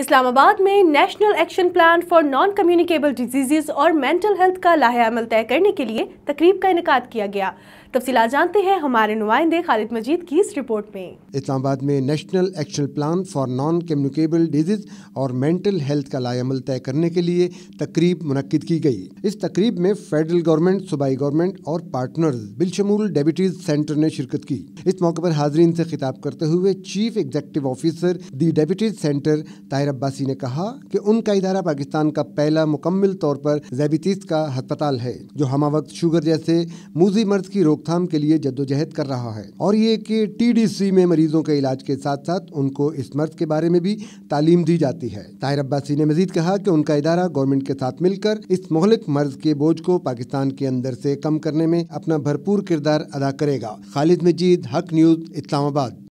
इस्लामाबाद में national action plan for non communicable diseases और mental health का लाहेमल तय करने के लिए तकरीब का इनका किया गया तफसीला जानते हैं हमारे नुमाइंदे खालिद मजीद की इस रिपोर्ट में इस्लामाबाद में national action plan for non communicable disease और मेंटल हेल्थ का लाहेमल तय करने के लिए तकरीब मनद की गई इस तकरीब में फेडरल गवर्नमेंट सूबाई गवर्नमेंट और पार्टनर बिलशमूल डेबिटीज सेंटर ने शिरकत की इस मौके पर हाजरीन से खिताब करते हुए chief executive officer the diabetes centre Abbasi ने कहा कि उनका इदारा पाकिस्तान का पहला मुकम्मल तौर पर जैबितीस का हस्पताल है जो हमा वक्त शुगर जैसे मूजी मर्ज की रोकथाम के लिए जद्दोजहद कर रहा है और ये कि टीडीसी में मरीजों के इलाज के साथ साथ उनको इस मर्ज के बारे में भी तालीम दी जाती है ताहिर अब्बासी ने मजीद कहा कि उनका इदारा गवर्नमेंट के साथ मिलकर इस मोहलिक मर्ज के बोझ को पाकिस्तान के अंदर से कम करने में अपना भरपूर किरदार अदा करेगा खालिद मजीद हक न्यूज इस्लामाबाद